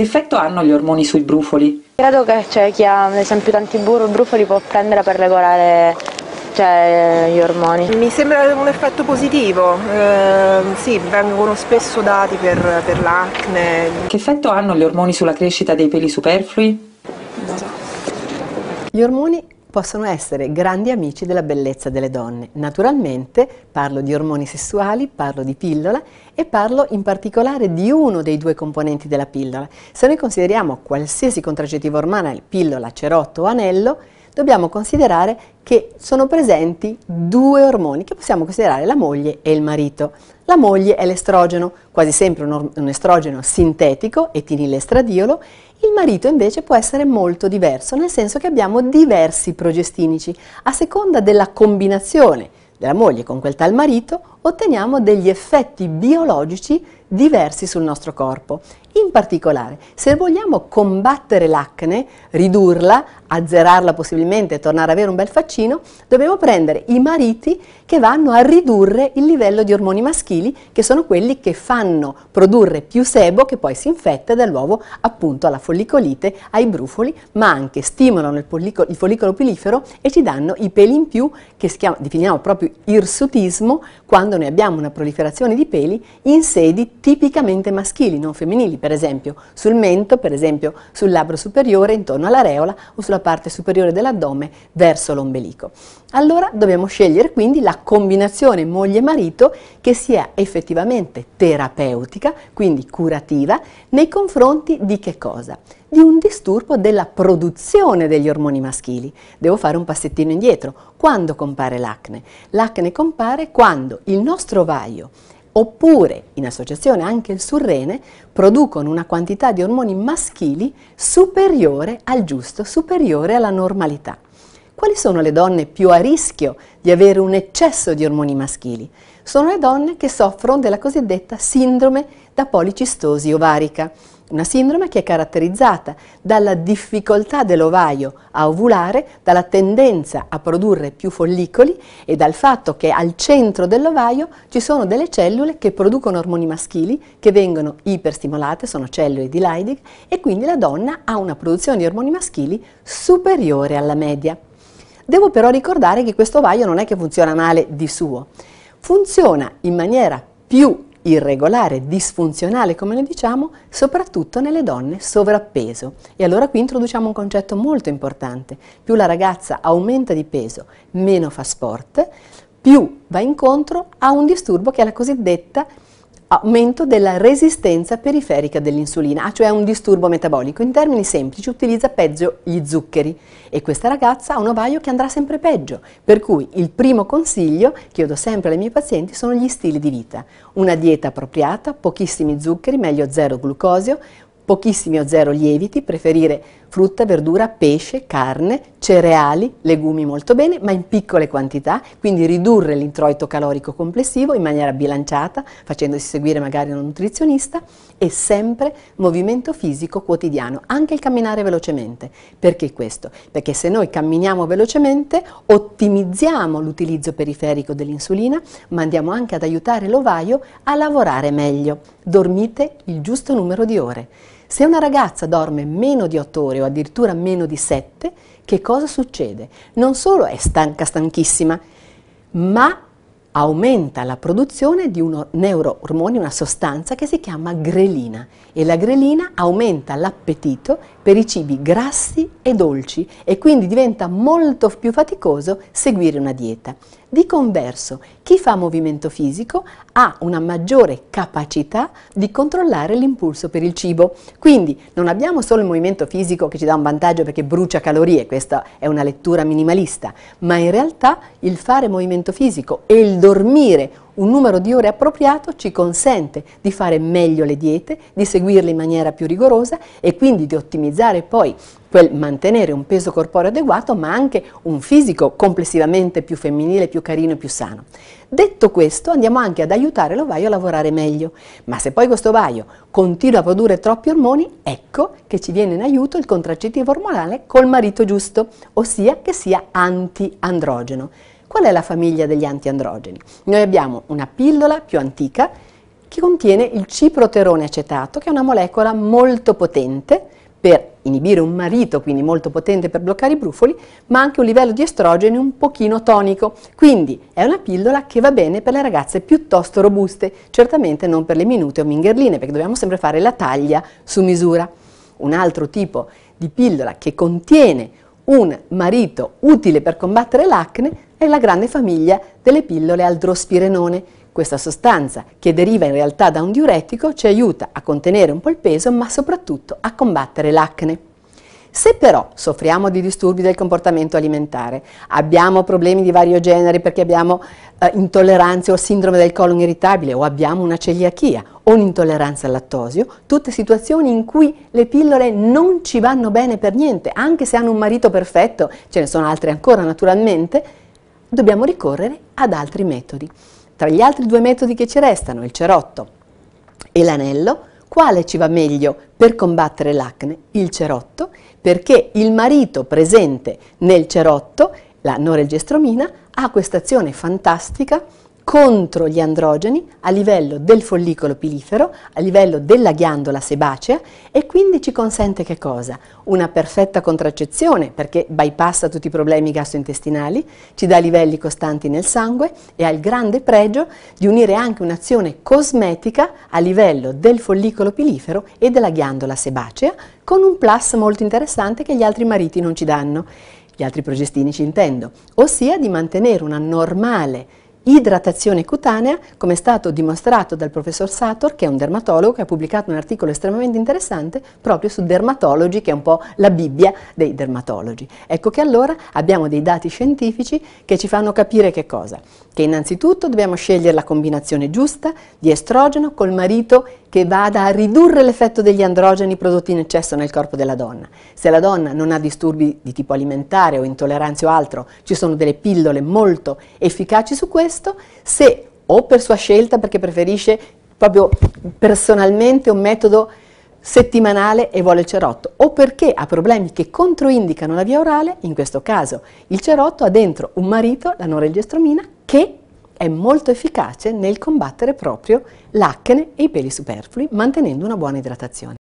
Che effetto hanno gli ormoni sui brufoli? Credo che cioè, chi ha ad esempio tanti brufoli può prendere per regolare cioè, gli ormoni. Mi sembra un effetto positivo, eh, sì, vengono spesso dati per, per l'acne. Che effetto hanno gli ormoni sulla crescita dei peli superflui? Non so. Gli ormoni possono essere grandi amici della bellezza delle donne. Naturalmente parlo di ormoni sessuali, parlo di pillola e parlo in particolare di uno dei due componenti della pillola. Se noi consideriamo qualsiasi contraccettivo ormonale, pillola, cerotto o anello, dobbiamo considerare che sono presenti due ormoni che possiamo considerare la moglie e il marito. La moglie è l'estrogeno, quasi sempre un, un estrogeno sintetico, etinilestradiolo, il marito invece può essere molto diverso, nel senso che abbiamo diversi progestinici, a seconda della combinazione della moglie con quel tal marito otteniamo degli effetti biologici diversi sul nostro corpo. In particolare, se vogliamo combattere l'acne, ridurla, azzerarla possibilmente, tornare ad avere un bel faccino, dobbiamo prendere i mariti che vanno a ridurre il livello di ormoni maschili, che sono quelli che fanno produrre più sebo che poi si infetta dall'uovo appunto alla follicolite, ai brufoli, ma anche stimolano il, follicolo, il follicolo pilifero e ci danno i peli in più che chiama, definiamo proprio irsutismo quando quando noi abbiamo una proliferazione di peli in sedi tipicamente maschili, non femminili, per esempio sul mento, per esempio sul labbro superiore, intorno all'areola o sulla parte superiore dell'addome verso l'ombelico. Allora dobbiamo scegliere quindi la combinazione moglie-marito che sia effettivamente terapeutica, quindi curativa, nei confronti di che cosa? di un disturbo della produzione degli ormoni maschili. Devo fare un passettino indietro. Quando compare l'acne? L'acne compare quando il nostro ovaio oppure in associazione anche il surrene producono una quantità di ormoni maschili superiore al giusto, superiore alla normalità. Quali sono le donne più a rischio di avere un eccesso di ormoni maschili? Sono le donne che soffrono della cosiddetta sindrome da policistosi ovarica, una sindrome che è caratterizzata dalla difficoltà dell'ovaio a ovulare, dalla tendenza a produrre più follicoli e dal fatto che al centro dell'ovaio ci sono delle cellule che producono ormoni maschili che vengono iperstimolate, sono cellule di Leydig e quindi la donna ha una produzione di ormoni maschili superiore alla media. Devo però ricordare che questo ovaio non è che funziona male di suo, funziona in maniera più irregolare, disfunzionale come noi diciamo, soprattutto nelle donne sovrappeso. E allora qui introduciamo un concetto molto importante. Più la ragazza aumenta di peso, meno fa sport, più va incontro a un disturbo che è la cosiddetta aumento della resistenza periferica dell'insulina, ah, cioè un disturbo metabolico. In termini semplici utilizza peggio gli zuccheri e questa ragazza ha un ovaio che andrà sempre peggio, per cui il primo consiglio che io do sempre ai miei pazienti sono gli stili di vita. Una dieta appropriata, pochissimi zuccheri, meglio zero glucosio, pochissimi o zero lieviti, preferire frutta, verdura, pesce, carne, cereali, legumi molto bene, ma in piccole quantità, quindi ridurre l'introito calorico complessivo in maniera bilanciata, facendosi seguire magari un nutrizionista e sempre movimento fisico quotidiano, anche il camminare velocemente. Perché questo? Perché se noi camminiamo velocemente ottimizziamo l'utilizzo periferico dell'insulina, ma andiamo anche ad aiutare l'ovaio a lavorare meglio. Dormite il giusto numero di ore. Se una ragazza dorme meno di 8 ore o addirittura meno di 7, che cosa succede? Non solo è stanca, stanchissima, ma aumenta la produzione di un neuroormone, una sostanza che si chiama grelina e la grelina aumenta l'appetito per i cibi grassi e dolci e quindi diventa molto più faticoso seguire una dieta. Di converso, chi fa movimento fisico ha una maggiore capacità di controllare l'impulso per il cibo. Quindi non abbiamo solo il movimento fisico che ci dà un vantaggio perché brucia calorie, questa è una lettura minimalista, ma in realtà il fare movimento fisico e il dormire un numero di ore appropriato ci consente di fare meglio le diete, di seguirle in maniera più rigorosa e quindi di ottimizzare poi quel mantenere un peso corporeo adeguato ma anche un fisico complessivamente più femminile, più carino e più sano. Detto questo andiamo anche ad aiutare l'ovaio a lavorare meglio, ma se poi questo ovaio continua a produrre troppi ormoni, ecco che ci viene in aiuto il contraccettivo ormonale col marito giusto, ossia che sia antiandrogeno. Qual è la famiglia degli antiandrogeni? Noi abbiamo una pillola più antica che contiene il ciproterone acetato, che è una molecola molto potente per inibire un marito, quindi molto potente per bloccare i brufoli, ma anche un livello di estrogeni un pochino tonico. Quindi è una pillola che va bene per le ragazze piuttosto robuste, certamente non per le minute o mingherline, perché dobbiamo sempre fare la taglia su misura. Un altro tipo di pillola che contiene un marito utile per combattere l'acne è la grande famiglia delle pillole aldrospirenone. Questa sostanza, che deriva in realtà da un diuretico, ci aiuta a contenere un po' il peso ma soprattutto a combattere l'acne. Se però soffriamo di disturbi del comportamento alimentare, abbiamo problemi di vario genere perché abbiamo eh, intolleranze o sindrome del colon irritabile o abbiamo una celiachia o un'intolleranza al lattosio, tutte situazioni in cui le pillole non ci vanno bene per niente, anche se hanno un marito perfetto, ce ne sono altre ancora naturalmente, dobbiamo ricorrere ad altri metodi. Tra gli altri due metodi che ci restano, il cerotto e l'anello, quale ci va meglio per combattere l'acne? Il cerotto, perché il marito presente nel cerotto, la norelgestromina, ha questa azione fantastica contro gli androgeni a livello del follicolo pilifero, a livello della ghiandola sebacea e quindi ci consente che cosa? Una perfetta contraccezione perché bypassa tutti i problemi gastrointestinali, ci dà livelli costanti nel sangue e ha il grande pregio di unire anche un'azione cosmetica a livello del follicolo pilifero e della ghiandola sebacea con un plus molto interessante che gli altri mariti non ci danno, gli altri progestini ci intendo, ossia di mantenere una normale idratazione cutanea, come è stato dimostrato dal professor Sator, che è un dermatologo, che ha pubblicato un articolo estremamente interessante proprio su dermatologi, che è un po' la Bibbia dei dermatologi. Ecco che allora abbiamo dei dati scientifici che ci fanno capire che cosa? Che innanzitutto dobbiamo scegliere la combinazione giusta di estrogeno col marito che vada a ridurre l'effetto degli androgeni prodotti in eccesso nel corpo della donna. Se la donna non ha disturbi di tipo alimentare o intolleranze o altro, ci sono delle pillole molto efficaci su questo, se o per sua scelta perché preferisce proprio personalmente un metodo settimanale e vuole il cerotto o perché ha problemi che controindicano la via orale, in questo caso il cerotto ha dentro un marito, la noregestromina, che è molto efficace nel combattere proprio l'acne e i peli superflui mantenendo una buona idratazione.